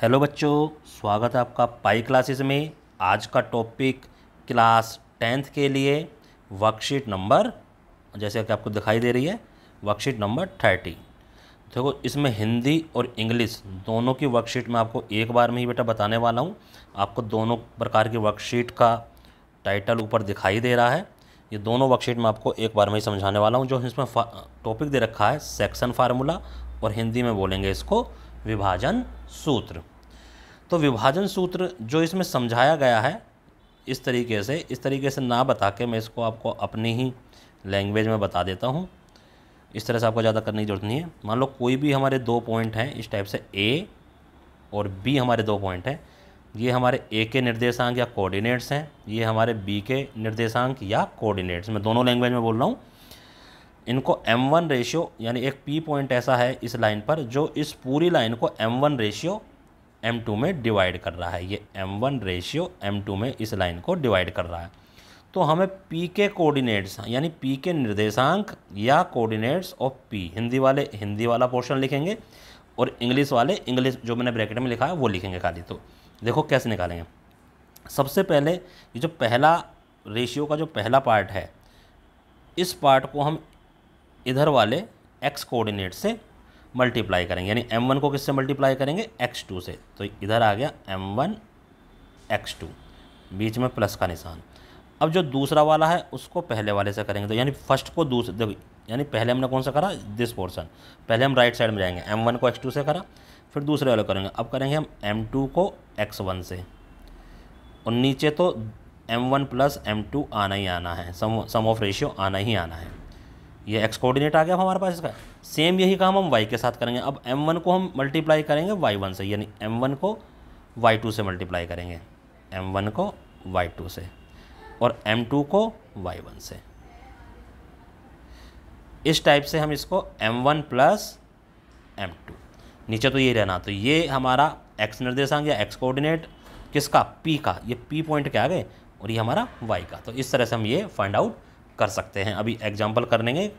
hello बच्चों स्वागत है आपका पाई क्लासेस में आज का टॉपिक क्लास टेंथ के लिए वर्कशीट नंबर जैसे कि आपको दिखाई दे रही है वर्कशीट नंबर थर्टी देखो इसमें हिंदी और इंग्लिश दोनों की वर्कशीट मैं आपको एक बार में ही बेटा बताने वाला हूँ आपको दोनों प्रकार की वर्कशीट का टाइटल ऊपर दिखाई दे रहा है ये दोनों वर्कशीट मैं आपको एक बार में ही समझाने वाला हूँ जो इसमें टॉपिक दे रखा है सेक्शन फार्मूला और हिंदी में बोलेंगे इसको विभाजन सूत्र तो विभाजन सूत्र जो इसमें समझाया गया है इस तरीके से इस तरीके से ना बता के मैं इसको आपको अपनी ही लैंग्वेज में बता देता हूँ इस तरह से आपको ज़्यादा करने की जरूरत नहीं है मान लो कोई भी हमारे दो पॉइंट हैं इस टाइप से ए और बी हमारे दो पॉइंट हैं ये हमारे ए के निर्देशांक या कोऑर्डिनेट्स हैं ये हमारे बी के निर्देशांक या कोऑर्डिनेट्स मैं दोनों लैंग्वेज में बोल रहा हूँ इनको एम वन रेशियो यानी एक पी पॉइंट ऐसा है इस लाइन पर जो इस पूरी लाइन को M one ratio M two में डिवाइड कर रहा है ये M one ratio M two में इस लाइन को डिवाइड कर रहा है तो हमें पी के कोऑर्डिनेट्स यानी पी के निर्देशांक या कोऑर्डिनेट्स ऑफ पी हिंदी वाले हिंदी वाला पोर्शन लिखेंगे और इंग्लिश वाले इंग्लिश जो मैंने ब्रैकेट में लिखा है वो लिखेंगे खाली तो देखो कैसे निकालेंगे सबसे पहले ये जो पहला रेशियो का जो पहला पार्ट है इस पार्ट को हम इधर वाले एक्स कोऑर्डिनेट से मल्टीप्लाई करेंगे यानी एम वन को किससे मल्टीप्लाई करेंगे एक्स टू से तो इधर आ गया एम वन एक्स टू बीच में प्लस का निशान अब जो दूसरा वाला है उसको पहले वाले से करेंगे तो यानी फर्स्ट को दूसरे देखो यानी पहले हमने कौन सा करा दिस पोर्सन पहले हम राइट साइड में जाएंगे एम वन को एक्स टू से करा फिर दूसरे वाले करेंगे अब करेंगे हम एम टू को एक्स वन से और नीचे तो M one plus M two आना ही आना है सम ऑफ रेशियो आना ही आना है ये एक्स कोऑर्डिनेट आ गया हमारे पास इसका सेम यही काम हम वाई के साथ करेंगे अब एम वन को हम मल्टीप्लाई करेंगे वाई वन से यानी एम वन को वाई टू से मल्टीप्लाई करेंगे एम वन को वाई टू से और एम टू को वाई वन से इस टाइप से हम इसको M one plus M two नीचे तो ये रहना तो ये हमारा एक्स निर्देशांक या एक्स कोऑर्डिनेट किसका पी का ये पी पॉइंट के आ गए और ये हमारा वाई का तो इस तरह से हम ये फाइंड आउट कर सकते हैं अभी एग्जाम्पल कर लेंगे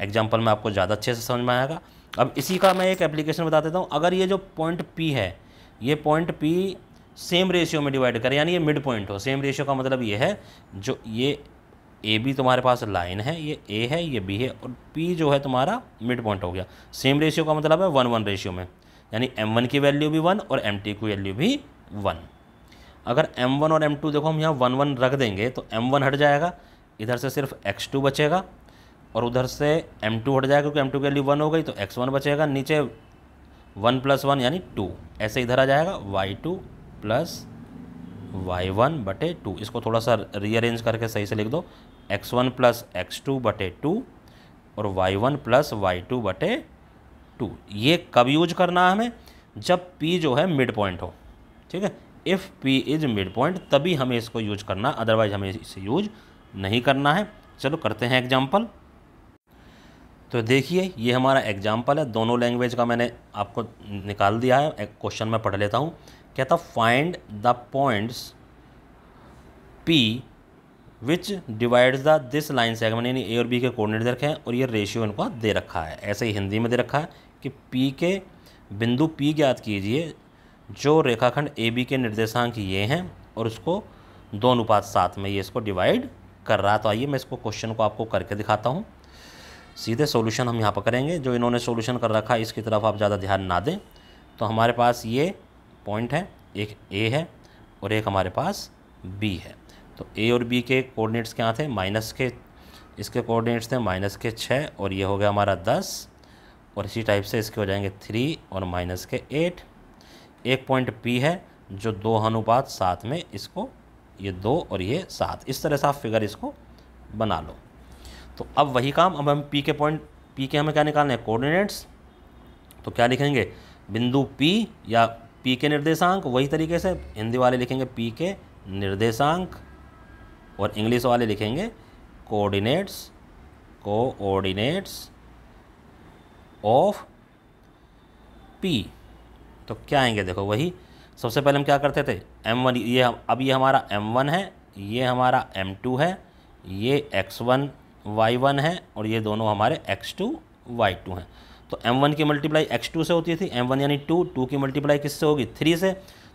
एग्जाम्पल में आपको ज़्यादा अच्छे से समझ में आएगा अब इसी का मैं एक एप्लीकेशन बता देता हूँ अगर ये जो पॉइंट पी है ये पॉइंट पी सेम रेशियो में डिवाइड करें यानी ये मिड पॉइंट हो सेम रेशियो का मतलब ये है जो ये ए बी तुम्हारे पास लाइन है ये ए है ये बी है और पी जो है तुम्हारा मिड पॉइंट हो गया सेम रेशियो का मतलब है वन वन रेशियो में यानी एम वन की वैल्यू भी वन और एम टी की वैल्यू भी वन अगर एम वन और एम टू देखो हम यहाँ वन वन रख देंगे तो एम वन हट जाएगा इधर से सिर्फ एक्स टू बचेगा और उधर से एम टू हट जाएगा क्योंकि एम टू के वैल्यू वन हो गई तो एक्स वन बचेगा नीचे वन प्लस वन यानी टू ऐसे इधर आ जाएगा Y two plus Y one बटे टू इसको थोड़ा सा रीअरेंज करके सही से लिख दो X one plus X two बटे टू और Y one plus Y two बटे टू ये कब यूज करना है हमें जब पी जो है मिड पॉइंट हो ठीक है if P is mid point तभी हमें इसको यूज करना अदरवाइज हमें इसे यूज नहीं करना है चलो करते हैं एग्जाम्पल तो देखिए ये हमारा एग्जाम्पल है दोनों लैंग्वेज का मैंने आपको निकाल दिया है एक क्वेश्चन में पढ़ लेता हूँ कहता find the points P which divides the this line segment यानी ए और बी के कोऑर्डिनेट रखे हैं और ये रेशियो इनको दे रखा है ऐसे ही हिंदी में दे रखा है कि पी के बिंदु पी ज्ञात कीजिए जो रेखाखंड ए बी के निर्देशांक ये हैं और उसको दो अनुपात सात में ये इसको डिवाइड कर रहा है तो आइए मैं इसको क्वेश्चन को आपको करके दिखाता हूँ सीधे सोल्यूशन हम यहाँ पर करेंगे जो इन्होंने सोल्यूशन कर रखा है इसकी तरफ आप ज़्यादा ध्यान ना दें तो हमारे पास ये पॉइंट है एक ए है और एक हमारे पास बी है तो ए और बी के कोऑर्डिनेट्स क्या थे माइनस के इसके कोऑर्डिनेट्स थे माइनस के छः और ये हो गया हमारा दस और इसी टाइप से इसके हो जाएंगे थ्री और माइनस के एट एक पॉइंट पी है जो दो अनुपात साथ में इसको ये दो और ये सात इस तरह से आप फिगर इसको बना लो तो अब वही काम अब हम पी के पॉइंट पी के हमें क्या निकालने हैं कोऑर्डिनेट्स तो क्या लिखेंगे बिंदु पी या पी के निर्देशांक वही तरीके से हिंदी वाले लिखेंगे पी के निर्देशांक और इंग्लिश वाले लिखेंगे कोऑर्डिनेट्स कोऑर्डिनेट्स ऑफ पी तो क्या आएंगे देखो वही सबसे पहले हम क्या करते थे एम वन ये अब ये हमारा एम वन है ये हमारा एम टू है ये एक्स वन वाई वन है और ये दोनों हमारे एक्स टू वाई टू हैं तो एम वन की मल्टीप्लाई एक्स टू से होती थी एम वन यानी टू टू की मल्टीप्लाई किससे होगी थ्री से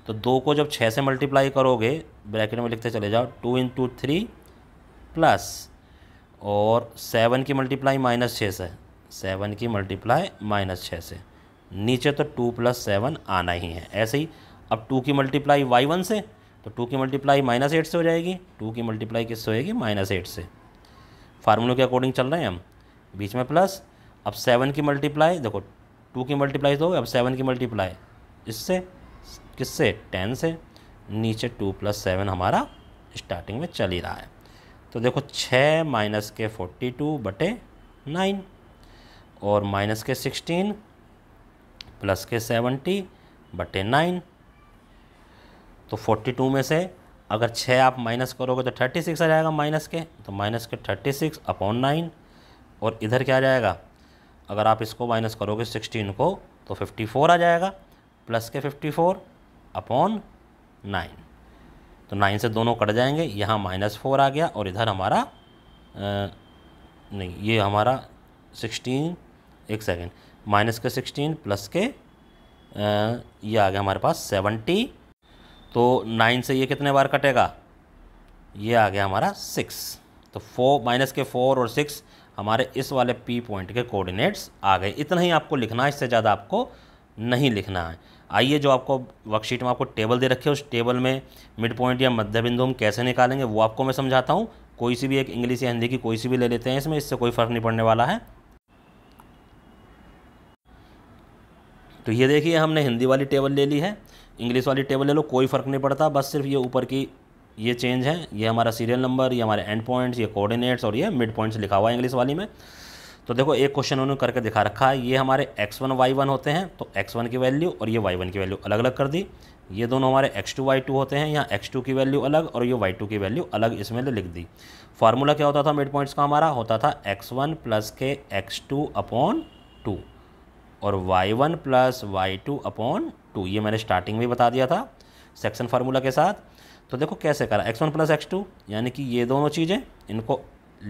तो दो को जब छः से मल्टीप्लाई करोगे ब्रैकेट में लिखते चले जाओ two into three plus और सेवन की मल्टीप्लाई माइनस छः से सेवन की मल्टीप्लाई माइनस छः से नीचे तो टू प्लस सेवन आना ही है ऐसे ही अब टू की मल्टीप्लाई वाई वन से तो टू की मल्टीप्लाई माइनस एट से हो जाएगी टू की मल्टीप्लाई किससे होएगी माइनस एट से फार्मूलों के अकॉर्डिंग चल रहे हैं हम बीच में प्लस अब सेवन की मल्टीप्लाई देखो टू की मल्टीप्लाई तो अब सेवन की मल्टीप्लाई इससे किससे टेन से नीचे टू प्लस सेवन हमारा स्टार्टिंग में चल ही रहा है तो देखो छः माइनस के फोर्टी टू बटे नाइन और माइनस के सिक्सटीन प्लस के सेवेंटी बटे नाइन तो 42 में से अगर 6 आप माइनस करोगे तो 36 आ जाएगा माइनस के तो माइनस के 36 अपॉन नाइन और इधर क्या आ जाएगा अगर आप इसको माइनस करोगे 16 को तो 54 आ जाएगा प्लस के 54 अपॉन नाइन तो नाइन से दोनों कट जाएंगे यहाँ माइनस फोर आ गया और इधर हमारा आ, नहीं ये हमारा सिक्सटीन एक सेकेंड माइनस के सिक्सटीन प्लस के आ, ये आ गया हमारे पास सेवेंटी तो नाइन से ये कितने बार कटेगा ये आ गया हमारा सिक्स तो फोर माइनस के फोर और सिक्स हमारे इस वाले पी पॉइंट के कोऑर्डिनेट्स आ गए इतना ही आपको लिखना है इससे ज़्यादा आपको नहीं लिखना है आइए जो आपको वर्कशीट में आपको टेबल दे रखे उस टेबल में मिड पॉइंट या मध्य बिंदु हम कैसे निकालेंगे वो आपको मैं समझाता हूँ कोई सी भी एक इंग्लिश या हिंदी की कोई सी भी ले लेते हैं इसमें इससे कोई फ़र्क नहीं पड़ने वाला है तो ये देखिए हमने हिंदी वाली टेबल ले ली है इंग्लिश वाली टेबल ले लो कोई फ़र्क नहीं पड़ता बस सिर्फ ये ऊपर की ये चेंज है ये हमारा सीरियल नंबर ये हमारे एंड पॉइंट्स ये कोऑर्डिनेट्स और ये मिड पॉइंट्स लिखा हुआ है इंग्लिश वाली में तो देखो एक क्वेश्चन उन्होंने करके दिखा रखा है ये हमारे एक्स वन वाई वन होते हैं तो एक्स वन की वैल्यू और ये वाई वन की वैल्यू अलग अलग कर दी ये दोनों हमारे एक्स टू वाई टू होते हैं यहाँ एक्स टू की वैल्यू अलग और ये वाई टू की वैल्यू अलग इसमें लिख दी फार्मूला क्या होता था मिड पॉइंट्स का हमारा होता था एक्स वन प्लस के एक्स टू अपॉन टू और Y one plus Y two upon two ये मैंने स्टार्टिंग में बता दिया था सेक्शन फार्मूला के साथ तो देखो कैसे करा X one plus X two यानी कि ये दोनों चीज़ें इनको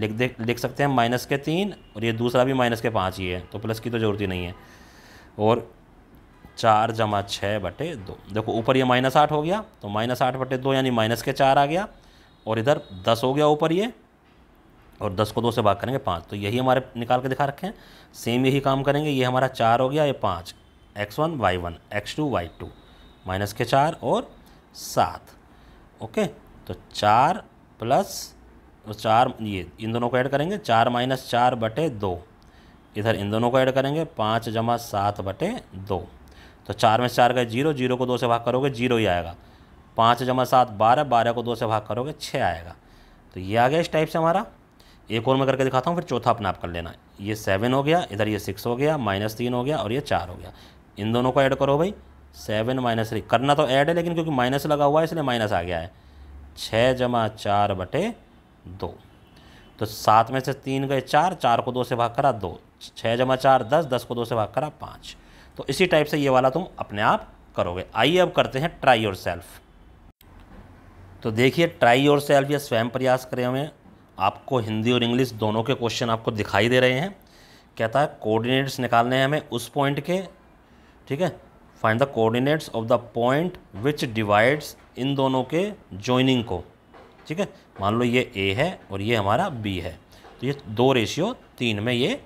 लिख दे लिख सकते हैं माइनस के तीन और ये दूसरा भी माइनस के पाँच ही है तो प्लस की तो ज़रूरत ही नहीं है और चार जमा छः बटे दो देखो ऊपर ये माइनस आठ हो गया तो माइनस आठ बटे दो यानी माइनस के चार आ गया और इधर दस हो गया ऊपर ये और दस को दो से भाग करेंगे पाँच तो यही हमारे निकाल के दिखा रखे हैं सेम यही काम करेंगे ये हमारा चार हो गया ये पाँच X one Y one X two Y two minus के चार और सात ओके तो चार प्लस तो चार ये इन दोनों को ऐड करेंगे चार माइनस चार बटे दो इधर इन दोनों को ऐड करेंगे पाँच जमा सात बटे दो तो चार में चार गए जीरो जीरो को दो से भाग करोगे जीरो ही आएगा पाँच जमा सात बारह बारह को दो से भाग करोगे छः आएगा तो ये आ गया इस टाइप से हमारा एक और मैं करके दिखाता हूँ फिर चौथा अपना आप कर लेना ये सेवन हो गया इधर ये सिक्स हो गया माइनस तीन हो गया और ये चार हो गया इन दोनों को ऐड करो भाई सेवन माइनस थ्री करना तो ऐड है लेकिन क्योंकि माइनस लगा हुआ है इसलिए माइनस आ गया है छः जमा चार बटे दो तो सात में से तीन गए चार चार को दो से भाग करा दो छः जमा चार दस दस को दो से भाग करा पाँच तो इसी टाइप से ये वाला तुम अपने आप करोगे आइए अब करते हैं ट्राई योर सेल्फ तो देखिए ट्राई योर सेल्फ या स्वयं प्रयास करें हमें आपको हिंदी और इंग्लिश दोनों के क्वेश्चन आपको दिखाई दे रहे हैं कहता है कोऑर्डिनेट्स निकालने हैं हमें उस पॉइंट के ठीक है find the coordinates of the point which divides इन दोनों के जॉइनिंग को ठीक है मान लो ये ए है और ये हमारा बी है तो ये दो रेशियो तीन में ये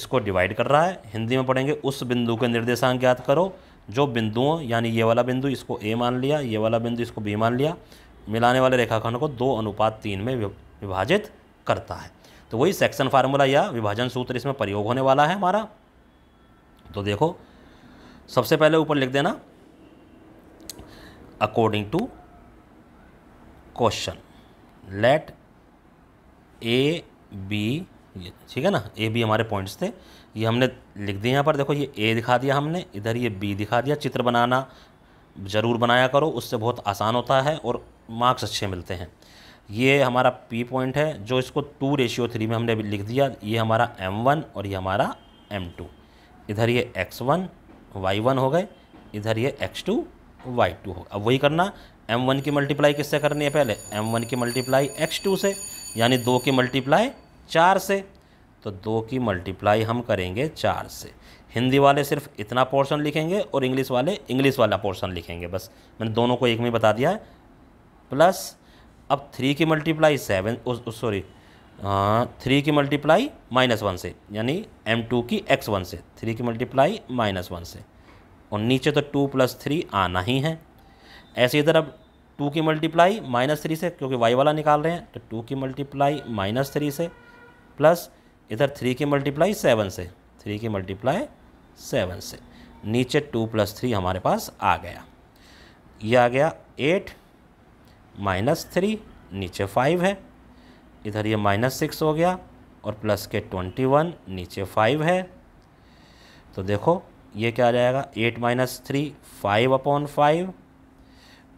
इसको डिवाइड कर रहा है हिंदी में पढ़ेंगे उस बिंदु के निर्देशांक ज्ञात करो जो बिंदुओं यानी ये वाला बिंदु इसको ए मान लिया ये वाला बिंदु इसको बी मान लिया मिलाने वाले रेखाखंड को दो अनुपात तीन में विभाजित करता है तो वही सेक्शन फार्मूला या विभाजन सूत्र इसमें प्रयोग होने वाला है हमारा तो देखो सबसे पहले ऊपर लिख देना according to question let A B ठीक है ना ए बी हमारे पॉइंट्स थे ये हमने लिख दिए यहाँ पर देखो ये ए दिखा दिया हमने इधर ये बी दिखा दिया चित्र बनाना ज़रूर बनाया करो उससे बहुत आसान होता है और मार्क्स अच्छे मिलते हैं ये हमारा पी पॉइंट है जो इसको टू रेशियो थ्री में हमने लिख दिया ये हमारा एम वन और ये हमारा एम टू इधर ये एक्स वन वाई वन हो गए इधर ये एक्स टू वाई टू होगा अब वही करना एम वन की मल्टीप्लाई किससे करनी है पहले एम वन की मल्टीप्लाई एक्स टू से यानी दो की मल्टीप्लाई चार से तो दो की मल्टीप्लाई हम करेंगे चार से हिंदी वाले सिर्फ इतना पोर्शन लिखेंगे और इंग्लिश वाले इंग्लिश वाला पोर्शन लिखेंगे बस मैंने दोनों को एक में बता दिया है प्लस अब थ्री की मल्टीप्लाई सेवन सॉरी थ्री की मल्टीप्लाई माइनस वन से यानी एम टू की एक्स वन से थ्री की मल्टीप्लाई माइनस वन से और नीचे तो टू प्लस थ्री आना ही है ऐसे इधर अब टू की मल्टीप्लाई माइनस थ्री से क्योंकि वाई वाला निकाल रहे हैं तो टू की मल्टीप्लाई माइनस थ्री से प्लस इधर थ्री की मल्टीप्लाई सेवन से थ्री की मल्टीप्लाई सेवन से नीचे टू प्लस थ्री हमारे पास आ गया ये आ गया एट माइनस थ्री नीचे फाइव है इधर ये माइनस सिक्स हो गया और प्लस के ट्वेंटी वन नीचे फाइव है तो देखो ये क्या आ जाएगा eight minus three five upon five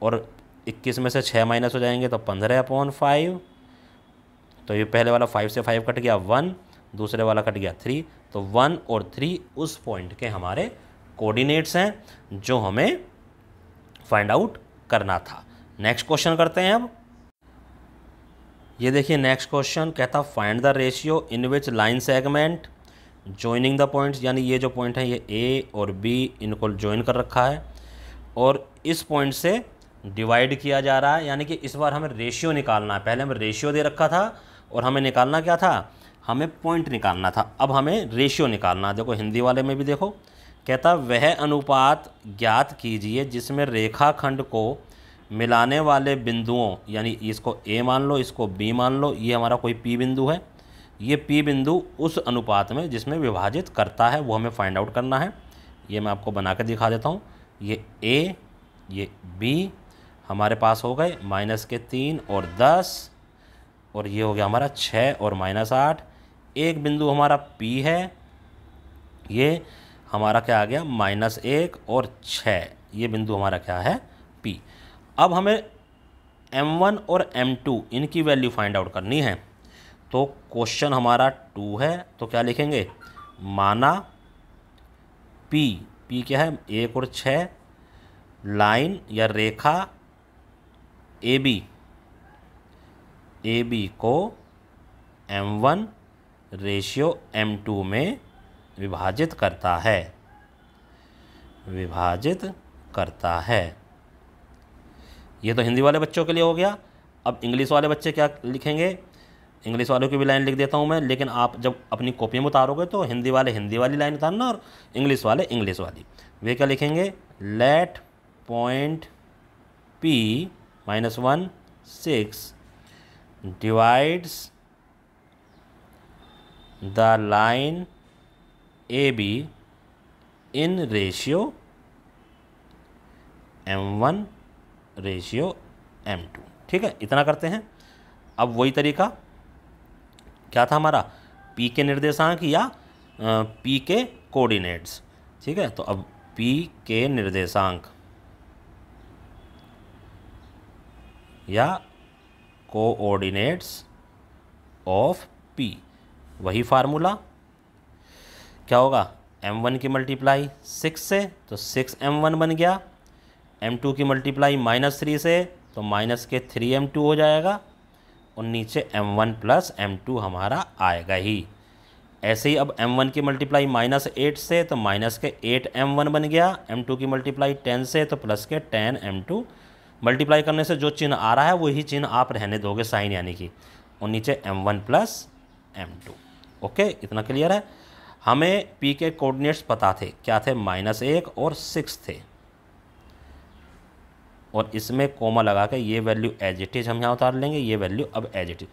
और इक्कीस में से छः माइनस हो जाएंगे तो पंद्रह अपॉन फाइव तो ये पहले वाला फाइव से फाइव कट गया वन दूसरे वाला कट गया थ्री तो वन और थ्री उस पॉइंट के हमारे कोऑर्डिनेट्स हैं जो हमें फाइंड आउट करना था नेक्स्ट क्वेश्चन करते हैं अब ये देखिए नेक्स्ट क्वेश्चन कहता find the ratio in which line segment joining the points यानी ये जो पॉइंट है ये ए और बी इनको ज्वाइन कर रखा है और इस पॉइंट से डिवाइड किया जा रहा है यानी कि इस बार हमें रेशियो निकालना है पहले हमें रेशियो दे रखा था और हमें निकालना क्या था हमें पॉइंट निकालना था अब हमें रेशियो निकालना देखो हिंदी वाले में भी देखो कहता वह अनुपात ज्ञात कीजिए जिसमें रेखाखंड को मिलाने वाले बिंदुओं यानी इसको ए मान लो इसको बी मान लो ये हमारा कोई पी बिंदु है ये पी बिंदु उस अनुपात में जिसमें विभाजित करता है वो हमें फाइंड आउट करना है ये मैं आपको बना कर दिखा देता हूँ ये ए ये बी हमारे पास हो गए माइनस के तीन और दस और ये हो गया हमारा छः और माइनस आठ एक बिंदु हमारा पी है ये हमारा क्या आ गया माइनस एक और छः ये बिंदु हमारा क्या है पी अब हमें m1 और m2 इनकी वैल्यू फाइंड आउट करनी है तो क्वेश्चन हमारा टू है तो क्या लिखेंगे माना p p क्या है एक और छ लाइन या रेखा ए बी ए बी को M one ratio M two में विभाजित करता है विभाजित करता है ये तो हिंदी वाले बच्चों के लिए हो गया अब इंग्लिश वाले बच्चे क्या लिखेंगे इंग्लिश वालों की भी लाइन लिख देता हूँ मैं लेकिन आप जब अपनी कॉपी में उतारोगे तो हिंदी वाले हिंदी वाली लाइन उतारना और इंग्लिश वाले इंग्लिश वाली वे क्या लिखेंगे let point P minus one six divides the line A B in ratio M one ratio M two ठीक है इतना करते हैं अब वही तरीका क्या था हमारा पी के निर्देशांक या पी के कोऑर्डिनेट्स ठीक है तो अब पी के निर्देशांक या कोऑर्डिनेट्स ऑफ पी वही फार्मूला क्या होगा एम वन की मल्टीप्लाई सिक्स से तो सिक्स एम वन बन गया एम टू की मल्टीप्लाई माइनस थ्री से तो माइनस के थ्री एम टू हो जाएगा और नीचे M one plus M two हमारा आएगा ही ऐसे ही अब एम वन की मल्टीप्लाई माइनस एट से तो माइनस के एट एम वन बन गया एम टू की मल्टीप्लाई टेन से तो प्लस के टेन एम टू मल्टीप्लाई करने से जो चिन्ह आ रहा है वही चिन्ह आप रहने दोगे साइन यानी कि और नीचे M one plus M two okay इतना क्लियर है हमें पी के कोऑर्डिनेट्स पता थे क्या थे माइनस एक और सिक्स थे और इसमें कोमा लगा के ये वैल्यू एज इट इज़ हम यहाँ उतार लेंगे ये वैल्यू अब एज इट इज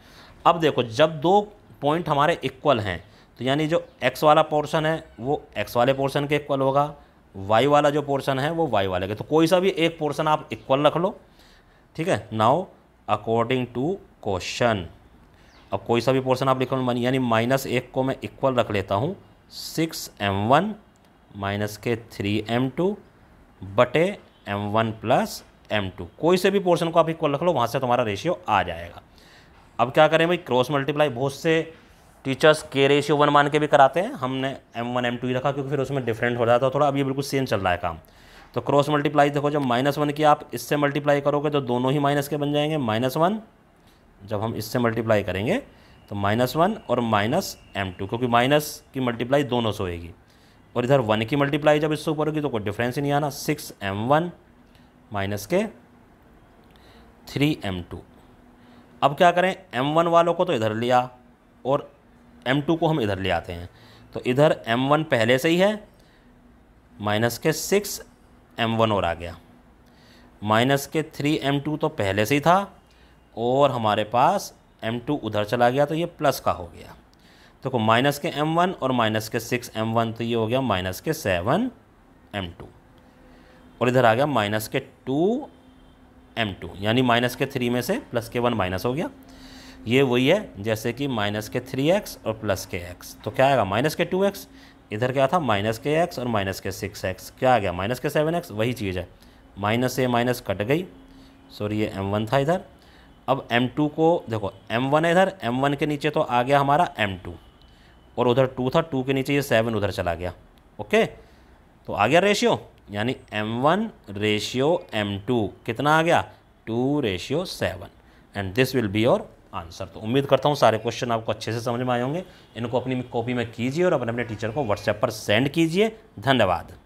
अब देखो जब दो पॉइंट हमारे इक्वल हैं तो यानी जो एक्स वाला पोर्शन है वो एक्स वाले पोर्शन के इक्वल होगा वाई वाला जो पोर्शन है वो वाई वाले के तो कोई सा भी एक पोर्शन आप इक्वल रख लो ठीक है नाउ अकॉर्डिंग टू क्वेश्चन अब कोई सा भी पोर्शन आप लिखो मानी यानी माइनस एक को मैं इक्वल रख लेता हूँ सिक्स एम वन माइनस के थ्री एम टू बटे M one plus M two कोई से भी पोर्शन को आप इक्वल रख लो वहाँ से तुम्हारा रेशियो आ जाएगा अब क्या करें भाई क्रॉस मल्टीप्लाई बहुत से टीचर्स के रेशियो वन मान के भी कराते हैं हमने एम वन एम टू ही रखा क्योंकि फिर उसमें डिफरेंट हो जाता है थोड़ा अब ये बिल्कुल सेम चल रहा है काम तो क्रॉस मल्टीप्लाई देखो जब माइनस वन की आप इससे मल्टीप्लाई करोगे तो दोनों ही माइनस के बन जाएंगे माइनस वन जब हम इससे मल्टीप्लाई करेंगे तो माइनस वन और माइनस एम टू क्योंकि माइनस की मल्टीप्लाई दोनों से होएगी और इधर वन की मल्टीप्लाई जब इससे ऊपर होगी तो कोई डिफरेंस ही नहीं आना सिक्स एम वन माइनस के थ्री एम टू अब क्या करें एम वन वालों को तो इधर लिया और एम टू को हम इधर ले आते हैं तो इधर एम वन पहले से ही है माइनस के सिक्स एम वन और आ गया माइनस के थ्री एम टू तो पहले से ही था और हमारे पास एम टू उधर चला गया तो ये प्लस का हो गया देखो तो माइनस के एम वन और माइनस के सिक्स एम वन तो ये हो गया माइनस के सेवन एम टू और इधर आ गया माइनस के टू एम टू यानी माइनस के थ्री में से प्लस के वन माइनस हो गया ये वही है जैसे कि माइनस के थ्री एक्स और प्लस के एक्स तो क्या आएगा माइनस के टू एक्स इधर क्या था माइनस के एक्स और माइनस के सिक्स एक्स क्या आ गया माइनस के सेवन एक्स वही चीज़ है माइनस से माइनस कट गई सॉरी ये एम वन था इधर अब एम टू को देखो एम वन है इधर एम वन के नीचे तो आ गया हमारा एम टू और उधर टू था टू के नीचे ये सेवन उधर चला गया ओके तो आ गया रेशियो यानी m1 रेशियो टू कितना आ गया two ratio seven and this will be your answer तो उम्मीद करता हूँ सारे क्वेश्चन आपको अच्छे से समझ में आए होंगे इनको अपनी कॉपी में कीजिए और अपने अपने टीचर को व्हाट्सएप पर सेंड कीजिए धन्यवाद